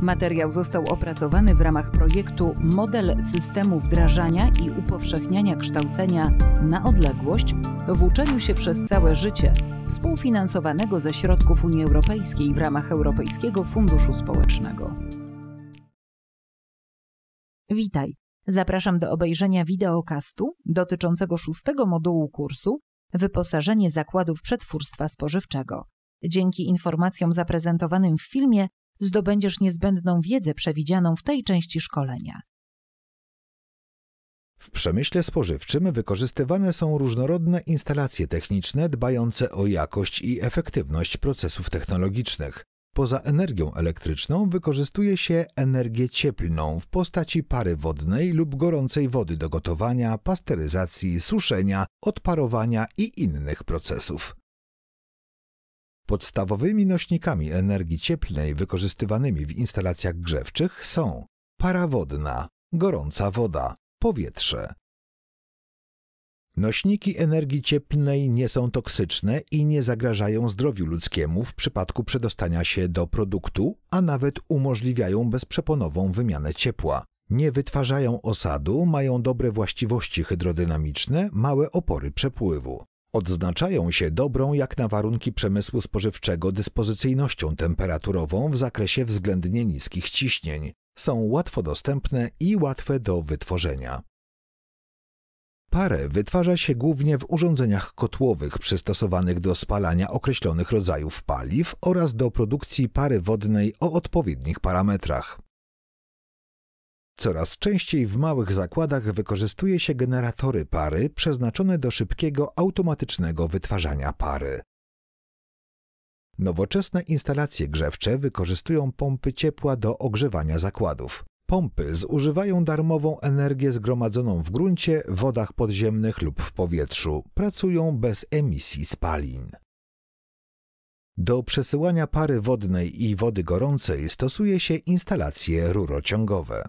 Materiał został opracowany w ramach projektu Model systemu wdrażania i upowszechniania kształcenia na odległość w uczeniu się przez całe życie, współfinansowanego ze środków Unii Europejskiej w ramach Europejskiego Funduszu Społecznego. Witaj. Zapraszam do obejrzenia wideokastu dotyczącego szóstego modułu kursu Wyposażenie zakładów przetwórstwa spożywczego. Dzięki informacjom zaprezentowanym w filmie zdobędziesz niezbędną wiedzę przewidzianą w tej części szkolenia. W przemyśle spożywczym wykorzystywane są różnorodne instalacje techniczne dbające o jakość i efektywność procesów technologicznych. Poza energią elektryczną wykorzystuje się energię cieplną w postaci pary wodnej lub gorącej wody do gotowania, pasteryzacji, suszenia, odparowania i innych procesów. Podstawowymi nośnikami energii cieplnej wykorzystywanymi w instalacjach grzewczych są para wodna, gorąca woda, powietrze. Nośniki energii cieplnej nie są toksyczne i nie zagrażają zdrowiu ludzkiemu w przypadku przedostania się do produktu, a nawet umożliwiają bezprzeponową wymianę ciepła. Nie wytwarzają osadu, mają dobre właściwości hydrodynamiczne, małe opory przepływu. Odznaczają się dobrą jak na warunki przemysłu spożywczego dyspozycyjnością temperaturową w zakresie względnie niskich ciśnień, są łatwo dostępne i łatwe do wytworzenia. Parę wytwarza się głównie w urządzeniach kotłowych przystosowanych do spalania określonych rodzajów paliw oraz do produkcji pary wodnej o odpowiednich parametrach. Coraz częściej w małych zakładach wykorzystuje się generatory pary przeznaczone do szybkiego, automatycznego wytwarzania pary. Nowoczesne instalacje grzewcze wykorzystują pompy ciepła do ogrzewania zakładów. Pompy zużywają darmową energię zgromadzoną w gruncie, wodach podziemnych lub w powietrzu. Pracują bez emisji spalin. Do przesyłania pary wodnej i wody gorącej stosuje się instalacje rurociągowe.